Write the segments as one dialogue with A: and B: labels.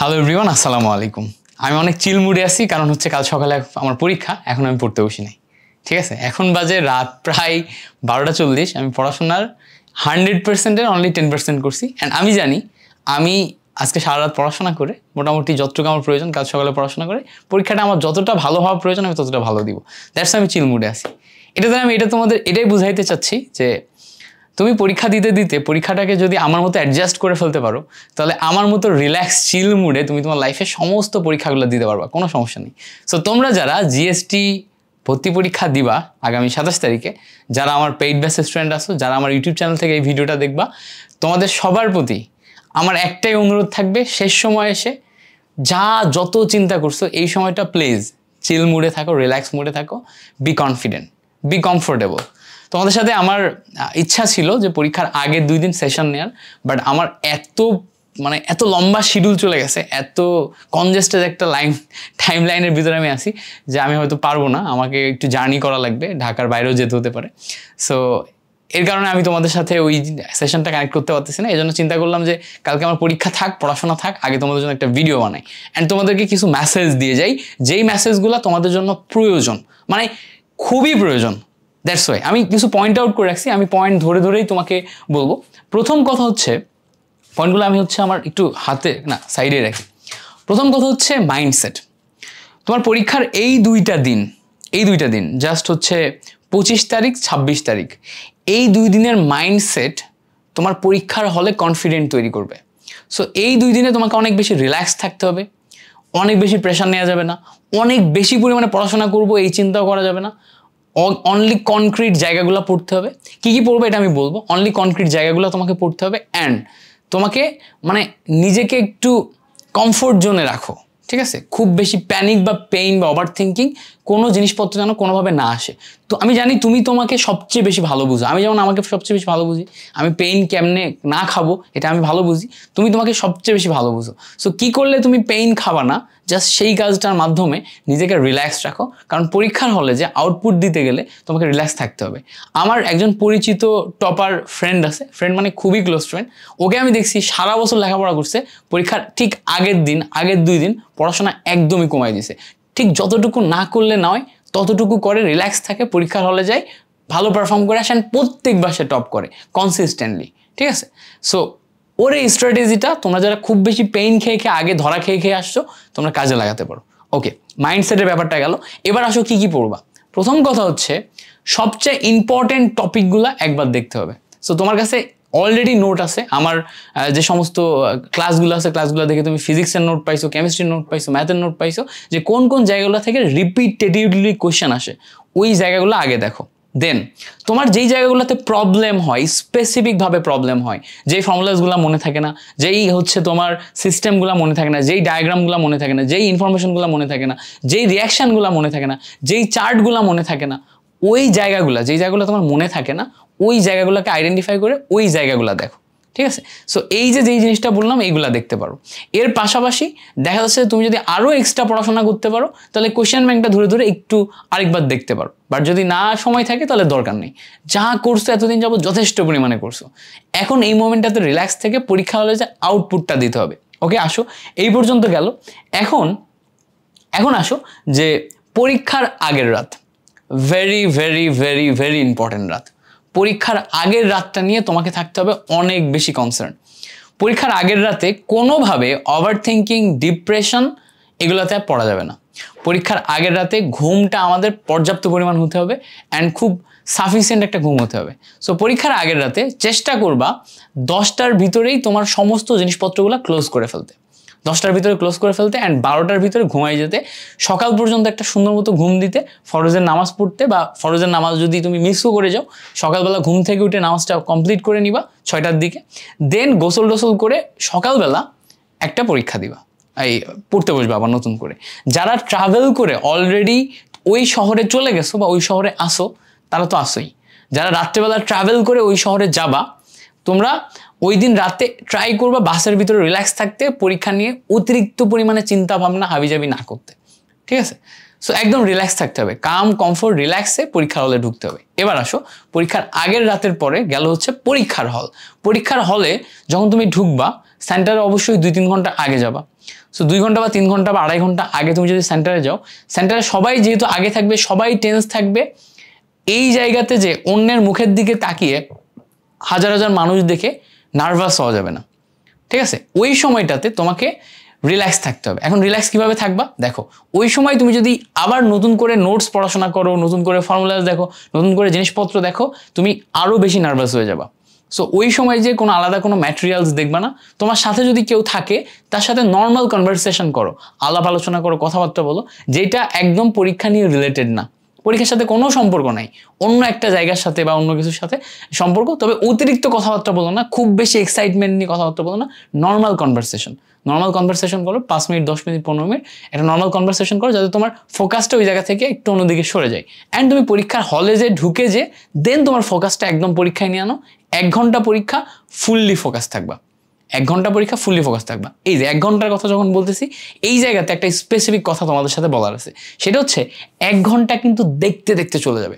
A: hello everyone আসসালামু আলাইকুম আমি অনেক চিল মুডে আছি কারণ হচ্ছে কাল সকালে আমার পরীক্ষা এখন আমি পড়তে বসি নাই ঠিক আছে এখন বাজে রাত প্রায় বারোটা চল্লিশ আমি পড়াশোনার হান্ড্রেড পার্সেন্টের অনলি টেন পার্সেন্ট করছি অ্যান্ড আমি জানি আমি আজকে সারা রাত পড়াশোনা করে মোটামুটি যতটুকু আমার প্রয়োজন কাল সকালে পড়াশোনা করে পরীক্ষাটা আমার যতটা ভালো হওয়া প্রয়োজন আমি ততটা ভালো দিব দ্যাটস আমি চিল মুডে আছি এটা দ্বারা আমি এটা তোমাদের এটাই বুঝাইতে চাচ্ছি যে তুমি পরীক্ষা দিতে দিতে পরীক্ষাটাকে যদি আমার মতো অ্যাডজাস্ট করে ফেলতে পারো তাহলে আমার মতো রিল্যাক্স চিল মুডে তুমি তোমার লাইফের সমস্ত পরীক্ষাগুলো দিতে পারবা কোনো সমস্যা নেই সো তোমরা যারা জিএসটি ভর্তি পরীক্ষা দিবা আগামী সাতাশ তারিখে যারা আমার পেইড ব্যাস স্টুডেন্ট আসো যারা আমার ইউটিউব চ্যানেল থেকে এই ভিডিওটা দেখবা তোমাদের সবার প্রতি আমার একটাই অনুরোধ থাকবে শেষ সময় এসে যা যত চিন্তা করছো এই সময়টা প্লিজ চিল মুডে থাকো রিল্যাক্স মুডে থাকো বি কনফিডেন্ট বি কমফোর্টেবল তোমাদের সাথে আমার ইচ্ছা ছিল যে পরীক্ষার আগে দুই দিন সেশন নেওয়ার বাট আমার এত মানে এত লম্বা শিডিউল চলে গেছে এত কনজেস্টেড একটা লাইন টাইম লাইনের ভিতরে আমি আছি যে আমি হয়তো পারবো না আমাকে একটু জার্নি করা লাগবে ঢাকার বাইরেও যেতে হতে পারে সো এর কারণে আমি তোমাদের সাথে ওই সেশনটা কানেক্ট করতে পারতেছি না এই জন্য চিন্তা করলাম যে কালকে আমার পরীক্ষা থাক পড়াশোনা থাক আগে তোমাদের জন্য একটা ভিডিও বানাই অ্যান্ড তোমাদেরকে কিছু মেসেজ দিয়ে যাই যেই মেসেজগুলো তোমাদের জন্য প্রয়োজন মানে খুবই প্রয়োজন দ্যাটস ওয়াই আমি কিছু পয়েন্ট আউট করে রাখছি আমি পয়েন্ট ধরে ধরেই তোমাকে বলবো প্রথম কথা হচ্ছে পয়েন্টগুলো আমি হচ্ছে আমার একটু হাতে না সাইডে রাখি প্রথম কথা হচ্ছে মাইন্ডসেট তোমার পরীক্ষার এই দুইটা দিন এই দুইটা দিন জাস্ট হচ্ছে পঁচিশ তারিখ ছাব্বিশ তারিখ এই দুই দিনের মাইন্ডসেট তোমার পরীক্ষার হলে কনফিডেন্ট তৈরি করবে সো এই দুই দিনে তোমাকে অনেক বেশি রিল্যাক্স থাকতে হবে অনেক বেশি প্রেশার নেওয়া যাবে না অনেক বেশি পরিমাণে পড়াশোনা করব এই চিন্তাও করা যাবে না অনলি কনক্রিট জায়গাগুলো পড়তে হবে কী কী পড়বে এটা আমি বলবো অনলি কনক্রিট জায়গাগুলো তোমাকে পড়তে হবে অ্যান্ড তোমাকে মানে নিজেকে একটু কমফোর্ট জোনে রাখো ঠিক আছে খুব বেশি প্যানিক বা পেইন বা ওভার থিঙ্কিং কোনো জিনিসপত্র যেন কোনোভাবে না আসে তো আমি জানি তুমি তোমাকে সবচেয়ে বেশি ভালো বুঝো আমি যেমন আমাকে সবচেয়ে বেশি ভালো বুঝি আমি পেইন কেমনে না খাবো এটা আমি ভালো বুঝি তুমি তোমাকে সবচেয়ে বেশি ভালো বুঝো সো কী করলে তুমি পেইন খাবা না জাস্ট সেই কাজটার মাধ্যমে নিজেকে রিল্যাক্স রাখো কারণ পরীক্ষার হলে যে আউটপুট দিতে গেলে তোমাকে রিল্যাক্স থাকতে হবে আমার একজন পরিচিত টপার ফ্রেন্ড আছে ফ্রেন্ড মানে খুবই ক্লোজ ফ্রেন্ড ওকে আমি দেখছি সারা বছর লেখাপড়া করছে পরীক্ষার ঠিক আগের দিন আগের দুই দিন পড়াশোনা একদমই কমাই দিছে ঠিক যতটুকু না করলে নয় ততটুকু করে রিল্যাক্স থাকে পরীক্ষার হলে যায় ভালো পারফর্ম করে আসেন প্রত্যেক বাসে টপ করে কনসিস্টেন্টলি ঠিক আছে সো ওর এই স্ট্র্যাটেজিটা তোমরা যারা খুব বেশি পেইন খেয়ে খেয়ে আগে ধরা খেয়ে খেয়ে আসছো তোমরা কাজে লাগাতে পারো ওকে মাইন্ডসেটের ব্যাপারটা গেল এবার আসো কি কি পড়বা প্রথম কথা হচ্ছে সবচেয়ে ইম্পর্টেন্ট টপিকগুলো একবার দেখতে হবে সো তোমার কাছে অলরেডি নোট আছে আমার যে সমস্ত ক্লাসগুলো আছে ক্লাসগুলো দেখে তুমি ফিজিক্সের নোট পাইছো কেমিস্ট্রির নোট পাইছো ম্যাথের নোট পাইছো যে কোন কোন জায়গাগুলো থেকে রিপিটেটিভলি কোয়েশ্চেন আসে ওই জায়গাগুলো আগে দেখো দেন তোমার যেই জায়গাগুলোতে প্রবলেম হয় স্পেসিফিকভাবে প্রবলেম হয় যেই ফর্মুলাসগুলো মনে থাকে না যেই হচ্ছে তোমার সিস্টেমগুলো মনে থাকে না যেই ডায়াগ্রামগুলো মনে থাকে না যেই ইনফরমেশনগুলো মনে থাকে না যেই রিয়াকশানগুলো মনে থাকে না যেই চার্টগুলো মনে থাকে না ওই জায়গাগুলো যেই জায়গাগুলো তোমার মনে থাকে না ওই জায়গাগুলোকে আইডেন্টিফাই করে ওই জায়গাগুলো দেখো ঠিক আছে সো এই যে যেই জিনিসটা বললাম এইগুলা দেখতে পারো এর পাশাপাশি দেখা যাচ্ছে তুমি যদি আরও এক্সট্রা পড়াশোনা করতে পারো তাহলে কোয়েশ্চেন ব্যাঙ্কটা ধরে ধরে একটু আরেকবার দেখতে পারো বাট যদি না সময় থাকে তাহলে দরকার নেই যা করছো এতদিন যাবো যথেষ্ট পরিমাণে করছো এখন এই মোমেন্টটাতে রিল্যাক্স থেকে পরীক্ষা হলে যে আউটপুটটা দিতে হবে ওকে আসো এই পর্যন্ত গেল এখন এখন আসো যে পরীক্ষার আগের রাত very very very very important রাত পরীক্ষার আগের রাতটা নিয়ে তোমাকে থাকতে হবে অনেক বেশি কনসার্ন পরীক্ষার আগের রাতে কোনোভাবে ওভার থিঙ্কিং ডিপ্রেশন এগুলোতে আর পড়া যাবে না পরীক্ষার আগের রাতে ঘুমটা আমাদের পর্যাপ্ত পরিমাণ হতে হবে অ্যান্ড খুব সাফিসিয়েন্ট একটা ঘুম হতে হবে সো পরীক্ষার আগের রাতে চেষ্টা করবা দশটার ভিতরেই তোমার সমস্ত জিনিসপত্রগুলো ক্লোজ করে ফেলতে দশটার ভিতরে ক্লোজ করে ফেলতে অ্যান্ড বারোটার ভিতরে ঘুমাই যেতে সকাল পর্যন্ত একটা সুন্দর মতো ঘুম দিতে ফরজের নামাজ পড়তে বা ফরজের নামাজ যদি তুমি মিসও করে যাও সকালবেলা ঘুম থেকে উঠে নামাজটা কমপ্লিট করে নিবা ছয়টার দিকে দেন গোসল টোসল করে সকালবেলা একটা পরীক্ষা দিবা এই পড়তে বসবে আবার নতুন করে যারা ট্রাভেল করে অলরেডি ওই শহরে চলে গেছো বা ওই শহরে আসো তারা তো আসোই যারা রাত্রেবেলা ট্রাভেল করে ওই শহরে যাবা তোমরা ওই দিন রাতে ট্রাই করবা বাসের ভিতরে রিল্যাক্স থাকতে পরীক্ষা নিয়ে অতিরিক্ত পরিমাণে চিন্তা ভাবনা হাবিজাবি না করতে ঠিক আছে সো একদম রিল্যাক্স থাকতে হবে কাম কমফোর্ট রিল্যাক্সে পরীক্ষার হলে ঢুকতে হবে এবার আসো পরীক্ষার আগের রাতের পরে গেল হচ্ছে পরীক্ষার হল পরীক্ষার হলে যখন তুমি ঢুকবা সেন্টারে অবশ্যই দুই তিন ঘন্টা আগে যাবা সো দুই ঘন্টা বা তিন ঘন্টা বা আড়াই ঘন্টা আগে তুমি যদি সেন্টারে যাও সেন্টারে সবাই যেহেতু আগে থাকবে সবাই টেন্স থাকবে এই জায়গাতে যে অন্যের মুখের দিকে তাকিয়ে হাজার হাজার মানুষ দেখে নার্ভাস হওয়া যাবে না ঠিক আছে ওই সময়টাতে তোমাকে রিল্যাক্স থাকতে হবে এখন রিল্যাক্স কিভাবে থাকবা দেখো ওই সময় তুমি যদি আবার নতুন করে নোটস পড়াশোনা করো নতুন করে ফর্মুলাস দেখো নতুন করে জিনিসপত্র দেখো তুমি আরও বেশি নার্ভাস হয়ে যাবা সো ওই সময় যে কোনো আলাদা কোনো ম্যাটেরিয়ালস দেখবা না তোমার সাথে যদি কেউ থাকে তার সাথে নর্মাল কনভারসেশন করো আলাপ আলোচনা করো কথাবার্তা বলো যেটা একদম পরীক্ষা নিয়ে রিলেটেড না পরীক্ষার সাথে কোনো সম্পর্ক নাই অন্য একটা জায়গার সাথে বা অন্য কিছুর সাথে সম্পর্ক তবে অতিরিক্ত কথাবার্তা বলো না খুব বেশি এক্সাইটমেন্ট নিয়ে কথাবার্তা বলো না নর্মাল কনভারসেশন নর্মাল কনভারসেশন করো পাঁচ মিনিট দশ মিনিট পনেরো মিনিট একটা নর্মাল কনভারসেশন করো যাতে তোমার ফোকাসটা ওই জায়গা থেকে একটু অন্যদিকে সরে যায় অ্যান্ড তুমি পরীক্ষার হলে যে ঢুকে যে দেন তোমার ফোকাসটা একদম পরীক্ষায় নিয়ে আনো এক ঘন্টা পরীক্ষা ফুললি ফোকাস থাকবা এক ঘন্টা পরীক্ষা ফুললি ফোকাস থাকবা এই যে এক ঘন্টার কথা যখন বলতেছি এই জায়গাতে একটা স্পেসিফিক কথা তোমাদের সাথে বলার আছে সেটা হচ্ছে এক ঘন্টা কিন্তু দেখতে দেখতে চলে যাবে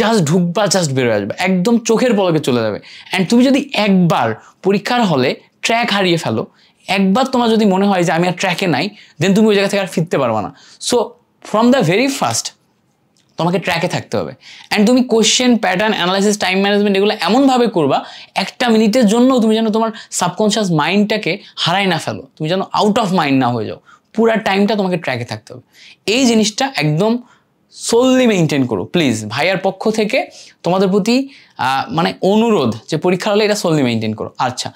A: জাস্ট ঢুকবা জাস্ট বেরোয় আসবে একদম চোখের পলকে চলে যাবে অ্যান্ড তুমি যদি একবার পরীক্ষার হলে ট্র্যাক হারিয়ে ফেলো একবার তোমার যদি মনে হয় যে আমি আর ট্র্যাকে নাই দেন তুমি ওই জায়গা থেকে আর ফিরতে পারবা না so from the very first তোমাকে ট্র্যাকে থাকতে হবে অ্যান্ড তুমি question pattern analysis time management এগুলো এমনভাবে করবা একটা মিনিটের জন্য তুমি যেন তোমার সাবকনশিয়াস মাইন্ডটাকে হারাই না ফেলো তুমি যেন আউট অফ মাইন্ড না হয়ে যাও পুরা টাইমটা তোমাকে ট্র্যাকে থাকতে হবে এই জিনিসটা একদম সোললি মেনটেন করো প্লিজ ভাইয়ার পক্ষ থেকে তোমাদের প্রতি মানে অনুরোধ যে পরীক্ষার হলে এটা সোললি মেনটেন করো আচ্ছা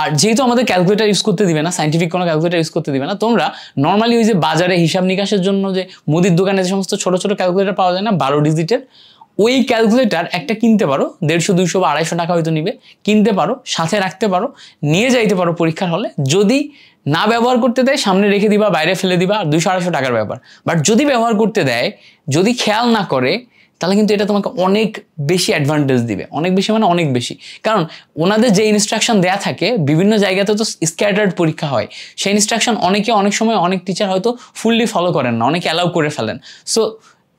A: আর যেহেতু আমাদের ক্যালকুলেটার ইউজ করতে দিবে না সাইন্টিফিক কোনো ক্যালকুলেটার ইউজ করতে দিবে না তোমরা নর্মালি ওই যে বাজারে হিসাব নিকাশের জন্য যে মুদির দোকানে যে সমস্ত ছোটো ছোটো ক্যালকুলেটার পাওয়া যায় না বারো ডিজিটের ওই ক্যালকুলেটার একটা কিনতে পারো দেড়শো দুইশো বা আড়াইশো টাকা হয়তো নিবে কিনতে পারো সাথে রাখতে পারো নিয়ে যাইতে পারো পরীক্ষার হলে যদি না ব্যবহার করতে দেয় সামনে রেখে দিবা বাইরে ফেলে দিবা আর দুশো আড়াইশো টাকার ব্যাপার বাট যদি ব্যবহার করতে দেয় যদি খেয়াল না করে তাহলে কিন্তু এটা তোমাকে অনেক বেশি অ্যাডভান্টেজ দিবে অনেক বেশি মানে অনেক বেশি কারণ ওনাদের যে ইনস্ট্রাকশন দেয়া থাকে বিভিন্ন জায়গাতে তো স্ক্যাটার্ড পরীক্ষা হয় সেই ইনস্ট্রাকশন অনেকে অনেক সময় অনেক টিচার হয়তো ফুললি ফলো করেন না অনেকে অ্যালাউ করে ফেলেন সো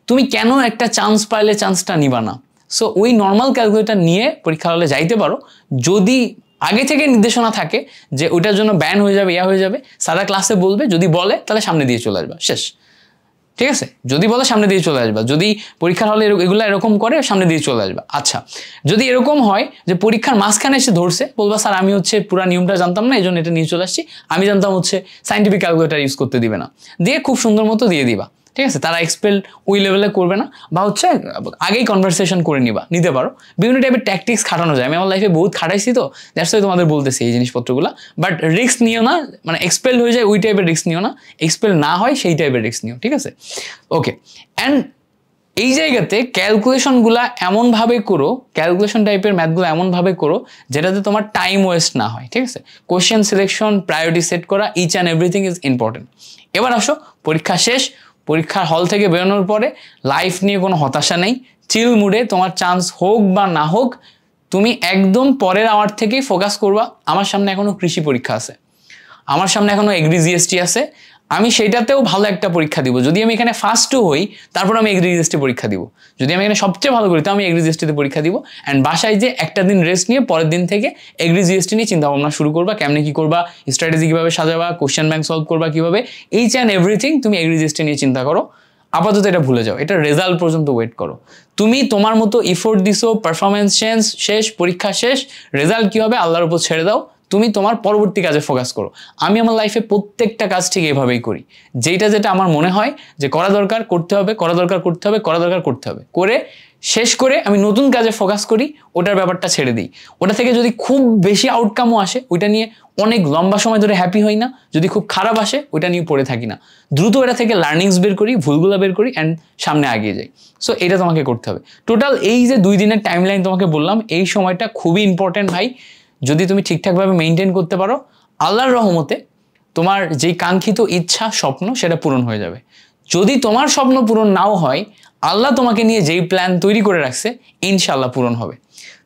A: তুমি কেন একটা চান্স পাইলে চান্সটা নিবা না সো ওই নর্মাল ক্যালকুলেটার নিয়ে পরীক্ষা হলে যাইতে পারো যদি আগে থেকে নির্দেশনা থাকে যে ওটার জন্য ব্যান হয়ে যাবে ইয়া হয়ে যাবে সারা ক্লাসে বলবে যদি বলে তাহলে সামনে দিয়ে চলে আসবা শেষ ঠিক আছে যদি বলে সামনে দিয়ে চলে আসবা যদি পরীক্ষার হলে এগুলো এরকম করে সামনে দিয়ে চলে আসবা আচ্ছা যদি এরকম হয় যে পরীক্ষার মাঝখানে এসে ধরছে বলবা স্যার আমি হচ্ছে পুরো নিয়মটা জানতাম না এই জন্য এটা নিয়ে চলে আসছি আমি জানতাম হচ্ছে সাইন্টিফিক ক্যালকুলেটার ইউজ করতে দিবে না দিয়ে খুব সুন্দর মতো দিয়ে দিবা ঠিক আছে তারা এক্সপেল ওই লেভেলে করবে না বা হচ্ছে আগেই কনভারসেশন করে নিবা নিতে পারো বিভিন্ন টাইপের ট্যাকটিক্স খাটানো যায় আমি আমার লাইফে বহুত খাটাইছি তো দ্যাটস ওই তোমাদের বলতেছি এই জিনিসপত্রগুলো বাট রিস্ক নিও না মানে এক্সপেল হয়ে যায় ওই টাইপের রিস্ক নিও না এক্সপেল না হয় সেই টাইপের রিস্ক নিও ঠিক আছে ওকে অ্যান্ড এই জায়গাতে ক্যালকুলেশনগুলো এমনভাবে করো ক্যালকুলেশন টাইপের ম্যাথগুলো এমনভাবে করো যেটাতে তোমার টাইম ওয়েস্ট না হয় ঠিক আছে কোয়েশ্চেন সিলেকশন প্রায়োরিটি সেট করা each and everything is important এবার আসো পরীক্ষা শেষ পরীক্ষার হল থেকে বেরোনোর পরে লাইফ নিয়ে কোনো হতাশা নেই চিল মুডে তোমার চান্স হোক বা না হোক তুমি একদম পরের আওয়ার থেকেই ফোকাস করবা আমার সামনে এখনও কৃষি পরীক্ষা আছে আমার সামনে এখনও এগ্রি জিএসটি আছে আমি সেটাতেও ভালো একটা পরীক্ষা দিব যদি আমি এখানে ফার্স্টও হই তারপর আমি এগ্রিজিস্টে পরীক্ষা দিব যদি আমি এখানে সবচেয়ে ভালো করি তো আমি এগ্রিজিএসটিতে পরীক্ষা দিব অ্যান্ড বাসায় যে একটা দিন রেস্ট নিয়ে পরের দিন থেকে এগ্রিজিএসটি নিয়ে চিন্তা ভাবনা শুরু করবা কেমনি কী করবা স্ট্র্যাটেজি কীভাবে সাজাবা কোশ্চেন ব্যাংক সলভ করবা কীভাবে এইচ অ্যান্ড এভরিথিং তুমি এগ্রিজিএসটি নিয়ে চিন্তা করো আপাতত এটা ভুলে যাও এটা রেজাল্ট পর্যন্ত ওয়েট করো তুমি তোমার মতো ইফোর্ট দিছো পারফরমেন্স শেষ পরীক্ষা শেষ রেজাল্ট কী হবে আল্লাহর উপর ছেড়ে দাও তুমি তোমার পরবর্তী কাজে ফোকাস করো আমি আমার লাইফে প্রত্যেকটা কাজ ঠিক এভাবেই করি যেটা যেটা আমার মনে হয় যে করা দরকার করতে হবে করা দরকার করতে হবে করা দরকার করতে হবে করে শেষ করে আমি নতুন কাজে ফোকাস করি ওটার ব্যাপারটা ছেড়ে দিই ওটা থেকে যদি খুব বেশি আউটকামও আসে ওইটা নিয়ে অনেক লম্বা সময় ধরে হ্যাপি হই না যদি খুব খারাপ আসে ওইটা নিয়ে পড়ে থাকি না দ্রুত এটা থেকে লার্নিংস বের করি ভুলগুলো বের করি অ্যান্ড সামনে আগিয়ে যাই সো এটা তোমাকে করতে হবে টোটাল এই যে দুই দিনের টাইম লাইন তোমাকে বললাম এই সময়টা খুবই ইম্পর্ট্যান্ট ভাই যদি তুমি ঠিকঠাকভাবে মেনটেন করতে পারো আল্লাহর রহমতে তোমার যেই কাঙ্ক্ষিত ইচ্ছা স্বপ্ন সেটা পূরণ হয়ে যাবে যদি তোমার স্বপ্ন পূরণ নাও হয় আল্লাহ তোমাকে নিয়ে যেই প্ল্যান তৈরি করে রাখছে ইনশাল্লাহ পূরণ হবে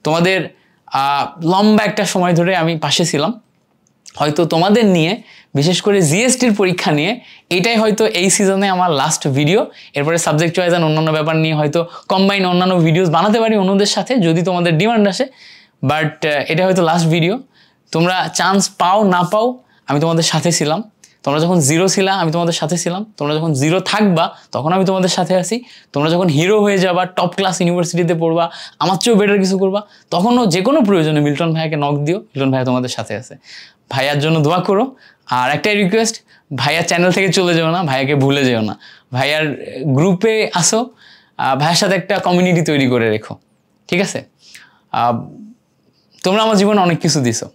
A: তোমাদের লম্বা একটা সময় ধরে আমি পাশে ছিলাম হয়তো তোমাদের নিয়ে বিশেষ করে জিএসটির পরীক্ষা নিয়ে এটাই হয়তো এই সিজনে আমার লাস্ট ভিডিও এরপরে সাবজেক্ট চয়েস অন্যান্য ব্যাপার নিয়ে হয়তো কম্বাইন অন্যান্য ভিডিওস বানাতে পারি অন্যদের সাথে যদি তোমাদের ডিমান্ড আসে বাট uh, এটা হয়তো লাস্ট ভিডিও তোমরা চান্স পাও না পাও আমি তোমাদের সাথে ছিলাম তোমরা যখন জিরো ছিলা আমি তোমাদের সাথে ছিলাম তোমরা যখন জিরো থাকবা তখন আমি তোমাদের সাথে আছি তোমরা যখন হিরো হয়ে যাবা টপ ক্লাস ইউনিভার্সিটিতে পড়বা আমার চেয়েও বেটার কিছু করবা তখনও যে কোনো প্রয়োজনে মিল্টন ভাইয়াকে নক দিও মিল্টন ভাইয়া তোমাদের সাথে আছে ভাইয়ার জন্য দোয়া করো আর একটাই রিকোয়েস্ট ভাইয়ার চ্যানেল থেকে চলে যেও না ভাইয়াকে ভুলে যেও না ভাইয়ার গ্রুপে আসো ভাইয়ার সাথে একটা কমিউনিটি তৈরি করে রেখো ঠিক আছে তোমরা আমার জীবনে অনেক কিছু দিছো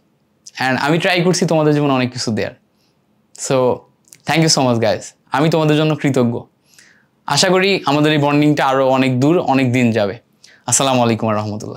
A: অ্যান্ড আমি ট্রাই করছি তোমাদের জীবনে অনেক কিছু দেওয়ার so thank you so much guys আমি তোমাদের জন্য কৃতজ্ঞ আশা করি আমাদের এই বন্ডিংটা আরও অনেক দূর অনেক দিন যাবে আসসালামু আলাইকুম রহমতুল্লাহ